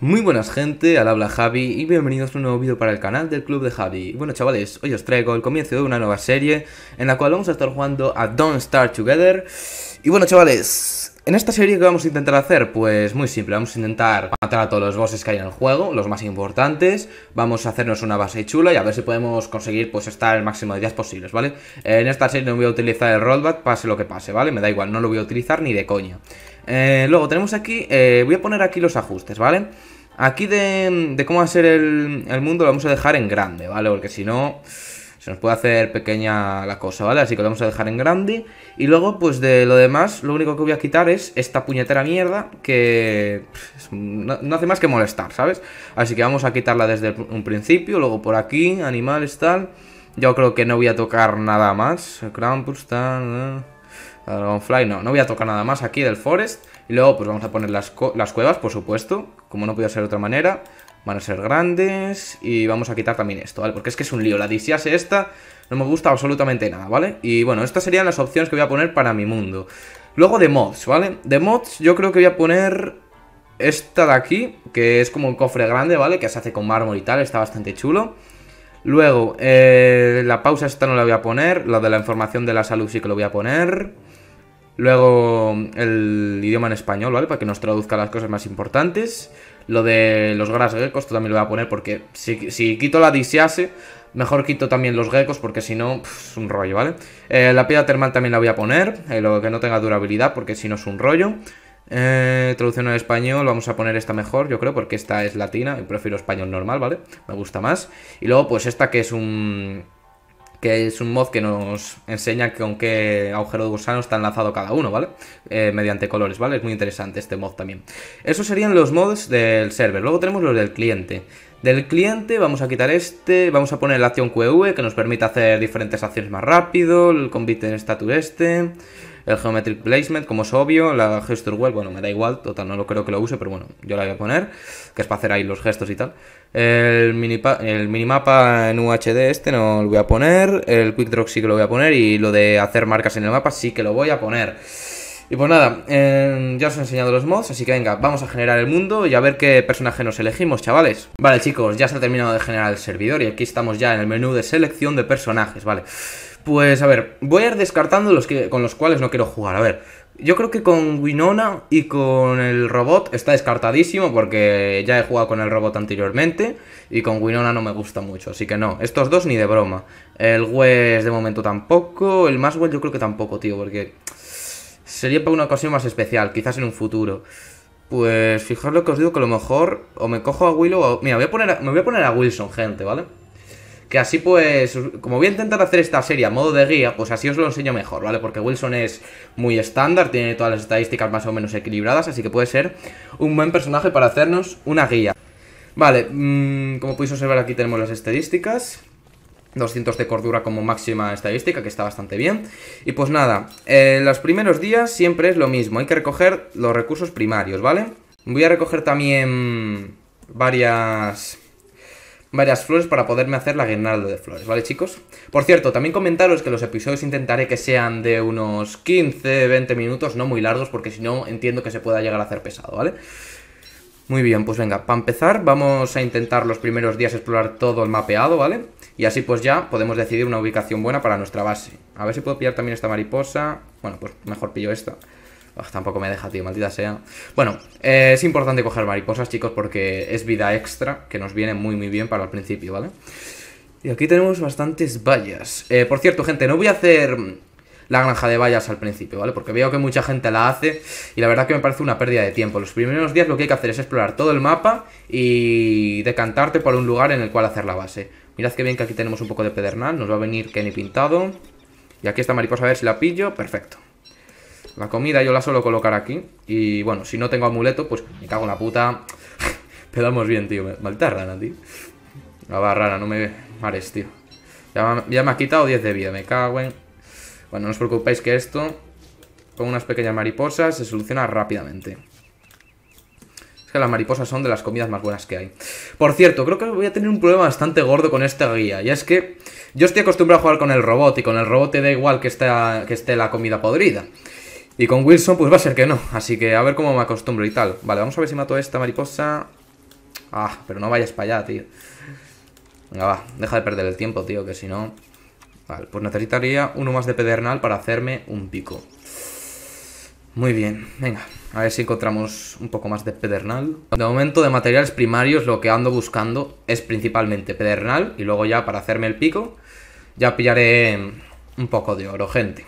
Muy buenas gente, al habla Javi y bienvenidos a un nuevo vídeo para el canal del Club de Javi. Bueno chavales, hoy os traigo el comienzo de una nueva serie en la cual vamos a estar jugando a Don't Start Together. Y bueno chavales, en esta serie que vamos a intentar hacer, pues muy simple, vamos a intentar matar a todos los bosses que hay en el juego, los más importantes, vamos a hacernos una base chula y a ver si podemos conseguir pues estar el máximo de días posibles, ¿vale? En esta serie no voy a utilizar el rollback, pase lo que pase, ¿vale? Me da igual, no lo voy a utilizar ni de coña. Eh, luego tenemos aquí, eh, voy a poner aquí los ajustes, ¿vale? Aquí de, cómo va a ser el, mundo lo vamos a dejar en grande, ¿vale? Porque si no, se nos puede hacer pequeña la cosa, ¿vale? Así que lo vamos a dejar en grande. Y luego, pues de lo demás, lo único que voy a quitar es esta puñetera mierda que no, hace más que molestar, ¿sabes? Así que vamos a quitarla desde un principio, luego por aquí, animales, tal... Yo creo que no voy a tocar nada más. Krampus, tal... Eh. Dragonfly no, no voy a tocar nada más aquí del forest Y luego pues vamos a poner las, las cuevas, por supuesto Como no podía ser de otra manera Van a ser grandes Y vamos a quitar también esto, ¿vale? Porque es que es un lío, la disiase esta no me gusta absolutamente nada, ¿vale? Y bueno, estas serían las opciones que voy a poner para mi mundo Luego de mods, ¿vale? De mods yo creo que voy a poner esta de aquí Que es como un cofre grande, ¿vale? Que se hace con mármol y tal, está bastante chulo Luego, eh, la pausa esta no la voy a poner La de la información de la salud sí que lo voy a poner Luego el idioma en español, ¿vale? Para que nos traduzca las cosas más importantes. Lo de los gras geckos, también lo voy a poner porque si, si quito la disease, mejor quito también los geckos porque si no, es un rollo, ¿vale? Eh, la piedra termal también la voy a poner, eh, lo que no tenga durabilidad porque si no es un rollo. Eh, traducción al español, vamos a poner esta mejor, yo creo, porque esta es latina y prefiero español normal, ¿vale? Me gusta más. Y luego pues esta que es un que es un mod que nos enseña con qué agujero de gusano está enlazado cada uno, ¿vale? Eh, mediante colores, ¿vale? Es muy interesante este mod también. Esos serían los mods del server. Luego tenemos los del cliente. Del cliente vamos a quitar este, vamos a poner la acción QV. que nos permite hacer diferentes acciones más rápido, el convite en status este el Geometric Placement, como es obvio, la Gesture Web, bueno, me da igual, total, no lo creo que lo use, pero bueno, yo la voy a poner, que es para hacer ahí los gestos y tal. El, mini el minimapa en UHD este no lo voy a poner, el Quick Drop sí que lo voy a poner y lo de hacer marcas en el mapa sí que lo voy a poner. Y pues nada, em, ya os he enseñado los mods, así que venga, vamos a generar el mundo y a ver qué personaje nos elegimos, chavales. Vale chicos, ya se ha terminado de generar el servidor y aquí estamos ya en el menú de selección de personajes, vale. Pues a ver, voy a ir descartando los que, con los cuales no quiero jugar. A ver, yo creo que con Winona y con el robot está descartadísimo porque ya he jugado con el robot anteriormente y con Winona no me gusta mucho, así que no, estos dos ni de broma. El Wes de momento tampoco, el Maswell yo creo que tampoco, tío, porque sería para una ocasión más especial, quizás en un futuro. Pues fijaros lo que os digo, que a lo mejor o me cojo a Willow o... Mira, voy a poner me voy a poner a Wilson, gente, ¿vale? Que así pues, como voy a intentar hacer esta serie a modo de guía, pues así os lo enseño mejor, ¿vale? Porque Wilson es muy estándar, tiene todas las estadísticas más o menos equilibradas, así que puede ser un buen personaje para hacernos una guía. Vale, mm, como podéis observar aquí tenemos las estadísticas. 200 de cordura como máxima estadística, que está bastante bien. Y pues nada, en eh, los primeros días siempre es lo mismo, hay que recoger los recursos primarios, ¿vale? Voy a recoger también varias varias flores para poderme hacer la guirnalda de flores, ¿vale chicos? Por cierto, también comentaros que los episodios intentaré que sean de unos 15, 20 minutos, no muy largos, porque si no entiendo que se pueda llegar a hacer pesado, ¿vale? Muy bien, pues venga, para empezar vamos a intentar los primeros días explorar todo el mapeado, ¿vale? Y así pues ya podemos decidir una ubicación buena para nuestra base. A ver si puedo pillar también esta mariposa. Bueno, pues mejor pillo esta. Ah, tampoco me deja, tío, maldita sea. Bueno, eh, es importante coger mariposas, chicos, porque es vida extra que nos viene muy, muy bien para el principio, ¿vale? Y aquí tenemos bastantes vallas. Eh, por cierto, gente, no voy a hacer la granja de vallas al principio, ¿vale? Porque veo que mucha gente la hace y la verdad que me parece una pérdida de tiempo. Los primeros días lo que hay que hacer es explorar todo el mapa y decantarte por un lugar en el cual hacer la base. Mirad que bien que aquí tenemos un poco de pedernal, nos va a venir Kenny pintado. Y aquí esta mariposa, a ver si la pillo, perfecto. La comida yo la suelo colocar aquí. Y bueno, si no tengo amuleto, pues me cago en la puta. Pedamos bien, tío. Maldita rana, tío. La va rana, no me mares, tío. Ya, me ha quitado 10 de vida, me cago en... Bueno, no os preocupéis que esto, con unas pequeñas mariposas, se soluciona rápidamente. Es que las mariposas son de las comidas más buenas que hay. Por cierto, creo que voy a tener un problema bastante gordo con esta guía. Y es que yo estoy acostumbrado a jugar con el robot, y con el robot te da igual que, que esté la comida podrida. Y con Wilson, pues va a ser que no. Así que a ver cómo me acostumbro y tal. Vale, vamos a ver si mato a esta mariposa. Ah, pero no vayas para allá, tío. Venga, va. Deja de perder el tiempo, tío, que si no... Vale, pues necesitaría uno más de pedernal para hacerme un pico. Muy bien, venga. A ver si encontramos un poco más de pedernal. De momento, de materiales primarios, lo que ando buscando es principalmente pedernal. Y luego ya, para hacerme el pico, ya pillaré un poco de oro, gente.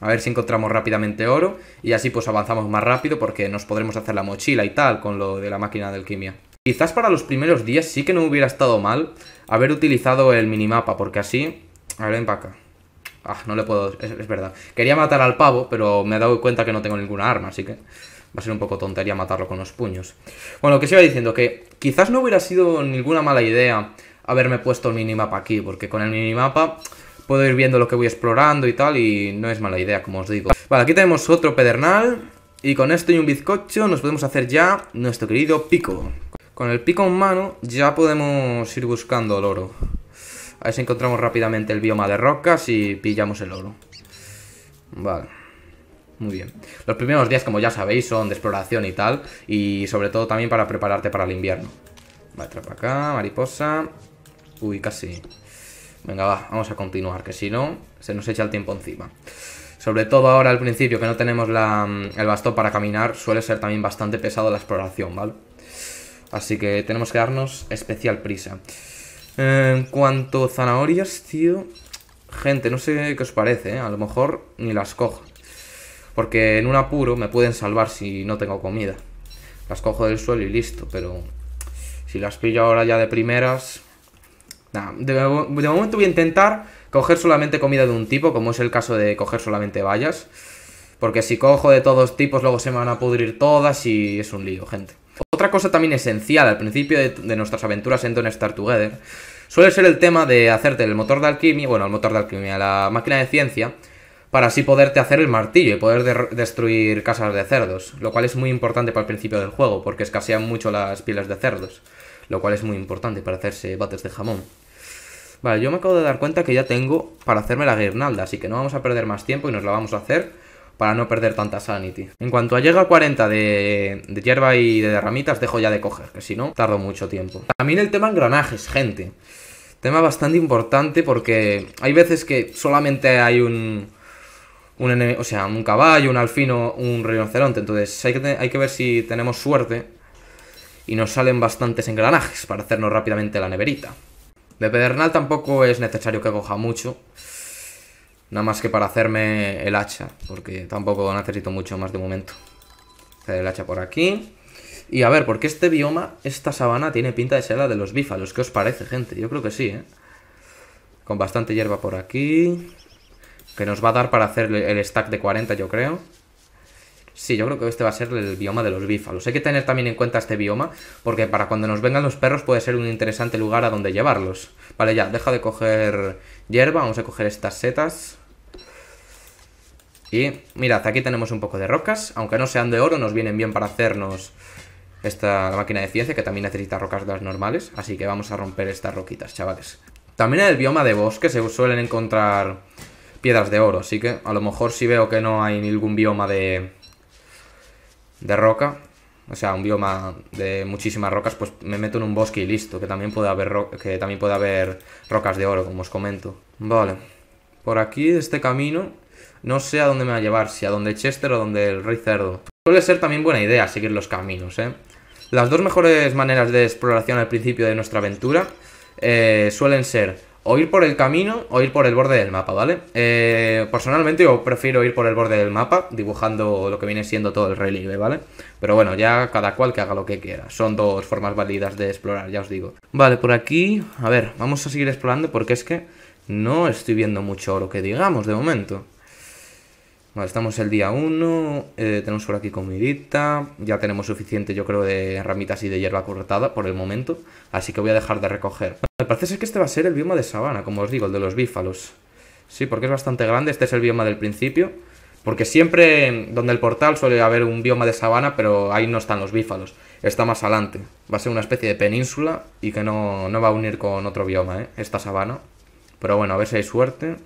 A ver si encontramos rápidamente oro y así pues avanzamos más rápido porque nos podremos hacer la mochila y tal con lo de la máquina de alquimia. Quizás para los primeros días sí que no hubiera estado mal haber utilizado el minimapa porque así... A ver, ven para acá. Ah, no le puedo... Es, verdad. Quería matar al pavo, pero me he dado cuenta que no tengo ninguna arma, así que... Va a ser un poco tontería matarlo con los puños. Bueno, lo que se iba diciendo, que quizás no hubiera sido ninguna mala idea haberme puesto el minimapa aquí, porque con el minimapa puedo ir viendo lo que voy explorando y tal, y no es mala idea, como os digo. Vale, aquí tenemos otro pedernal, y con esto y un bizcocho nos podemos hacer ya nuestro querido pico. Con el pico en mano ya podemos ir buscando el oro. A ver si encontramos rápidamente el bioma de rocas y pillamos el oro. Vale. Muy bien. Los primeros días, como ya sabéis, son de exploración y tal. Y sobre todo también para prepararte para el invierno. Vale, entrar para acá, mariposa. Uy, casi. Venga, va, vamos a continuar, que si no, se nos echa el tiempo encima. Sobre todo ahora al principio, que no tenemos mm, el bastón para caminar, suele ser también bastante pesado la exploración, ¿vale? Así que tenemos que darnos especial prisa. Eh, en cuanto a zanahorias, tío... Gente, no sé qué os parece, ¿eh? A lo mejor ni las cojo. Porque en un apuro me pueden salvar si no tengo comida. Las cojo del suelo y listo, pero... Si las pillo ahora ya de primeras, de, momento voy a intentar coger solamente comida de un tipo, como es el caso de coger solamente vallas. Porque si cojo de todos tipos, luego se me van a pudrir todas y es un lío, gente. Otra cosa también esencial al principio de, de nuestras aventuras en Don't Star Together suele ser el tema de hacerte el motor de alquimia, bueno, el motor de alquimia, la máquina de ciencia, para así poderte hacer el martillo y poder destruir casas de cerdos, lo cual es muy importante para el principio del juego, porque escasean mucho las pilas de cerdos, lo cual es muy importante para hacerse bates de jamón. Vale, yo me acabo de dar cuenta que ya tengo para hacerme la guirnalda, así que no vamos a perder más tiempo y nos la vamos a hacer para no perder tanta sanity. En cuanto a llega a 40 de, de hierba y de ramitas, dejo ya de coger, que si no, tardo mucho tiempo. También el tema engranajes, gente. Tema bastante importante porque hay veces que solamente hay un, un, o sea, un caballo, un alfino, un rinoceronte. Entonces hay que, hay que ver si tenemos suerte y nos salen bastantes engranajes para hacernos rápidamente la neverita. De pedernal tampoco es necesario que coja mucho. Nada más que para hacerme el hacha, porque tampoco necesito mucho más de momento. Hacer el hacha por aquí. Y a ver, porque este bioma, esta sabana, tiene pinta de ser la de los bífalos. ¿Qué os parece, gente? Yo creo que sí, ¿eh? Con bastante hierba por aquí. Que nos va a dar para hacer el stack de 40, yo creo. Sí, yo creo que este va a ser el bioma de los bífalos. Hay que tener también en cuenta este bioma, porque para cuando nos vengan los perros puede ser un interesante lugar a donde llevarlos. Vale, ya, deja de coger hierba, vamos a coger estas setas. Y mirad, aquí tenemos un poco de rocas, aunque no sean de oro, nos vienen bien para hacernos esta máquina de ciencia, que también necesita rocas de las normales, así que vamos a romper estas roquitas, chavales. También en el bioma de bosque se suelen encontrar piedras de oro. Así que a lo mejor si veo que no hay ningún bioma de, de roca, o sea, un bioma de muchísimas rocas, pues me meto en un bosque y listo, que también puede haber, que también puede haber rocas de oro, como os comento. Vale, por aquí, este camino, no sé a dónde me va a llevar, si a donde Chester o donde el Rey Cerdo. Suele ser también buena idea seguir los caminos, ¿eh? Las dos mejores maneras de exploración al principio de nuestra aventura eh, suelen ser o ir por el camino o ir por el borde del mapa, ¿vale? Eh, personalmente yo prefiero ir por el borde del mapa dibujando lo que viene siendo todo el relieve, ¿vale? Pero bueno, ya cada cual que haga lo que quiera. Son dos formas válidas de explorar, ya os digo. Vale, por aquí, a ver, vamos a seguir explorando porque es que no estoy viendo mucho lo que digamos de momento estamos el día 1, eh, tenemos por aquí comidita, ya tenemos suficiente yo creo de ramitas y de hierba cortada por el momento, así que voy a dejar de recoger. Me parece que este va a ser el bioma de sabana, como os digo, el de los bífalos. Sí, porque es bastante grande, este es el bioma del principio, porque siempre donde el portal suele haber un bioma de sabana, pero ahí no están los bífalos, está más adelante. Va a ser una especie de península y que no, no va a unir con otro bioma, ¿eh? esta sabana. Pero bueno, a ver si hay suerte.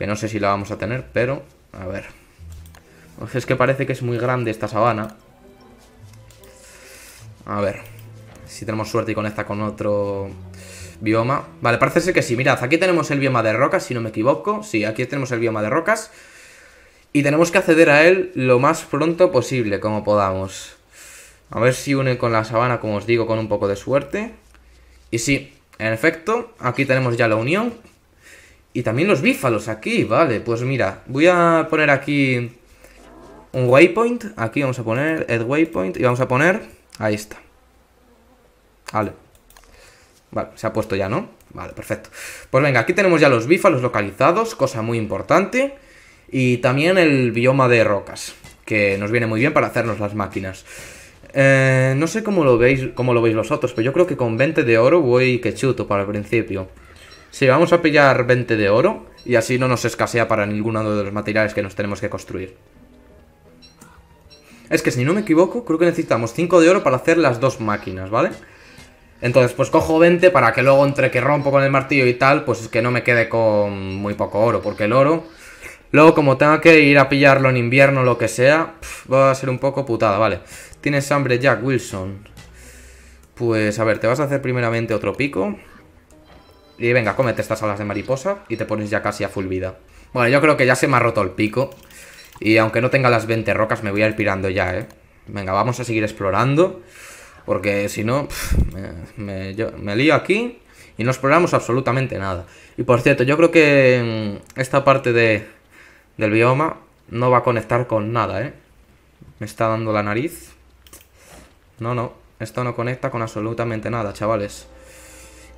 Que no sé si la vamos a tener, pero... A ver. Pues es que parece que es muy grande esta sabana. A ver. Si tenemos suerte y conecta con otro bioma. Vale, parece ser que sí. Mirad, aquí tenemos el bioma de rocas, si no me equivoco. Sí, aquí tenemos el bioma de rocas. Y tenemos que acceder a él lo más pronto posible, como podamos. A ver si une con la sabana, como os digo, con un poco de suerte. Y sí, en efecto, aquí tenemos ya la unión. Y también los bífalos aquí, vale, pues mira, voy a poner aquí un waypoint, aquí vamos a poner el waypoint y vamos a poner, ahí está. Vale. Vale, se ha puesto ya, ¿no? Vale, perfecto. Pues venga, aquí tenemos ya los bífalos localizados, cosa muy importante. Y también el bioma de rocas, que nos viene muy bien para hacernos las máquinas. Eh, no sé cómo lo veis, cómo lo veis vosotros, pero yo creo que con 20 de oro voy que chuto para el principio. Sí, vamos a pillar 20 de oro y así no nos escasea para ninguno de los materiales que nos tenemos que construir. Es que si no me equivoco, creo que necesitamos 5 de oro para hacer las dos máquinas, ¿vale? Entonces, pues cojo 20 para que luego entre que rompo con el martillo y tal, pues es que no me quede con muy poco oro, porque el oro... Luego, como tenga que ir a pillarlo en invierno o lo que sea, va a ser un poco putada, vale. Tienes hambre, Jack Wilson. Pues, a ver, te vas a hacer primeramente otro pico. Y venga, cómete estas alas de mariposa y te pones ya casi a full vida. Bueno, yo creo que ya se me ha roto el pico. Y aunque no tenga las 20 rocas, me voy a ir pirando ya, ¿eh? Venga, vamos a seguir explorando. Porque si no, me, lío aquí y no exploramos absolutamente nada. Y por cierto, yo creo que mm, esta parte del bioma no va a conectar con nada, ¿eh? Me está dando la nariz. No, no, esto no conecta con absolutamente nada, chavales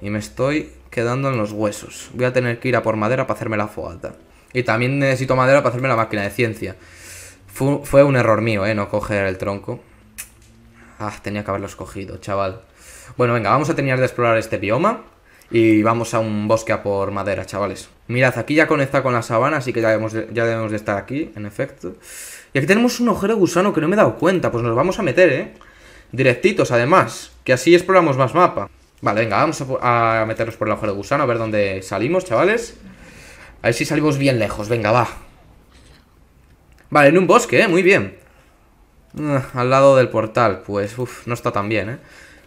y me estoy quedando en los huesos. Voy a tener que ir a por madera para hacerme la fogata. Y también necesito madera para hacerme la máquina de ciencia. Fue, un error mío, ¿eh? No coger el tronco. Ah, tenía que haberlo escogido, chaval. Bueno, venga, vamos a tener de explorar este bioma. Y vamos a un bosque a por madera, chavales. Mirad, aquí ya conecta con la sabana, así que ya debemos, ya debemos de estar aquí, en efecto. Y aquí tenemos un ojero gusano que no me he dado cuenta. Pues nos vamos a meter, ¿eh? Directitos, además. Que así exploramos más mapa. Vale, venga, vamos a, meternos por el agujero de gusano, a ver dónde salimos, chavales. A ver si salimos bien lejos, venga, va. Vale, en un bosque, ¿eh? Muy bien. Ah, al lado del portal, pues, uff, no está tan bien, ¿eh?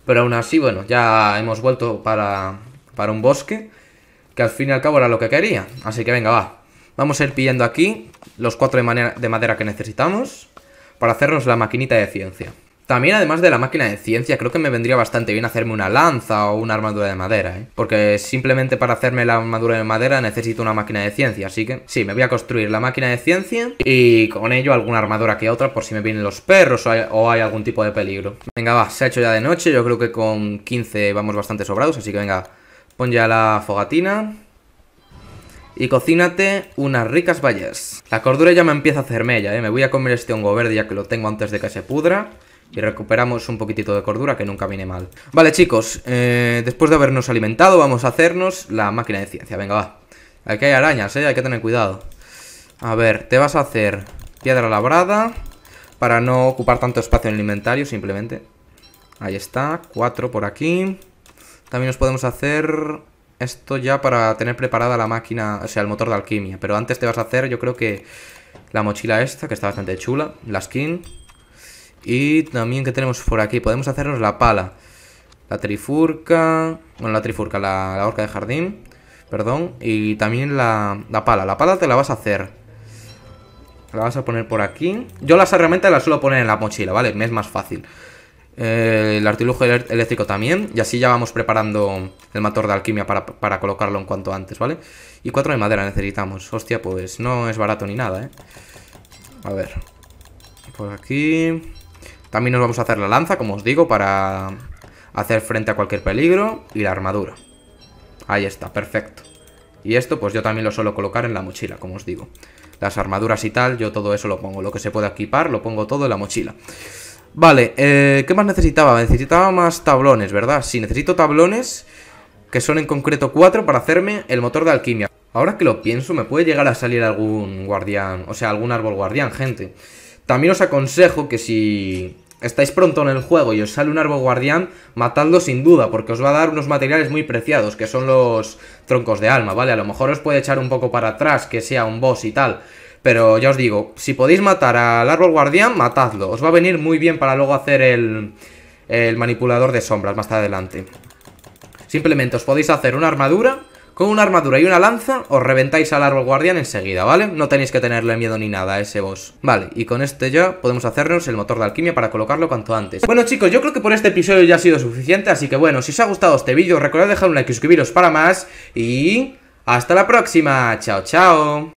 Pero aún así, bueno, ya hemos vuelto para, para un bosque, que al fin y al cabo era lo que quería. Así que venga, va. Vamos a ir pillando aquí los cuatro de madera que necesitamos para hacernos la maquinita de ciencia. También, además de la máquina de ciencia, creo que me vendría bastante bien hacerme una lanza o una armadura de madera, ¿eh? Porque simplemente para hacerme la armadura de madera necesito una máquina de ciencia, así que sí, me voy a construir la máquina de ciencia y con ello alguna armadura que otra por si me vienen los perros o hay, algún tipo de peligro. Venga, va, se ha hecho ya de noche, yo creo que con 15 vamos bastante sobrados, así que venga, pon ya la fogatina y cocínate unas ricas vallas. La cordura ya me empieza a hacerme mella, ¿eh? Me voy a comer este hongo verde ya que lo tengo antes de que se pudra y recuperamos un poquitito de cordura que nunca viene mal. Vale, chicos, eh, después de habernos alimentado, vamos a hacernos la máquina de ciencia. Venga, va. Aquí hay arañas, ¿eh? Hay que tener cuidado. A ver, te vas a hacer piedra labrada para no ocupar tanto espacio en el inventario, simplemente. Ahí está, cuatro por aquí. También nos podemos hacer esto ya para tener preparada la máquina, o sea, el motor de alquimia. Pero antes te vas a hacer, yo creo que la mochila esta, que está bastante chula, la skin... Y también que tenemos por aquí, podemos hacernos la pala. La trifurca, bueno, la trifurca, la, horca de jardín, perdón. Y también la, pala, la pala te la vas a hacer. La vas a poner por aquí. Yo las herramientas las suelo poner en la mochila, ¿vale? Me es más fácil. Eh, el artilugio eléctrico también. Y así ya vamos preparando el motor de alquimia para, para, colocarlo en cuanto antes, ¿vale? Y cuatro de madera necesitamos. Hostia, pues no es barato ni nada, ¿eh? A ver. Por aquí. También nos vamos a hacer la lanza, como os digo, para hacer frente a cualquier peligro. Y la armadura. Ahí está, perfecto. Y esto pues yo también lo suelo colocar en la mochila, como os digo. Las armaduras y tal, yo todo eso lo pongo. Lo que se pueda equipar, lo pongo todo en la mochila. Vale, eh, ¿qué más necesitaba? Necesitaba más tablones, ¿verdad? Sí, necesito tablones, que son en concreto cuatro, para hacerme el motor de alquimia. Ahora que lo pienso, me puede llegar a salir algún guardián, o sea, algún árbol guardián, gente. También os aconsejo que si estáis pronto en el juego y os sale un árbol guardián, matadlo sin duda, porque os va a dar unos materiales muy preciados, que son los troncos de alma, ¿vale? A lo mejor os puede echar un poco para atrás, que sea un boss y tal, pero ya os digo, si podéis matar al árbol guardián, matadlo, os va a venir muy bien para luego hacer el, el manipulador de sombras más adelante. Simplemente os podéis hacer una armadura con una armadura y una lanza os reventáis al árbol guardián enseguida, ¿vale? No tenéis que tenerle miedo ni nada a ese boss. Vale, y con este ya podemos hacernos el motor de alquimia para colocarlo cuanto antes. Bueno chicos, yo creo que por este episodio ya ha sido suficiente, así que bueno, si os ha gustado este vídeo recordad dejar un like y suscribiros para más y... ¡Hasta la próxima! ¡Chao, chao!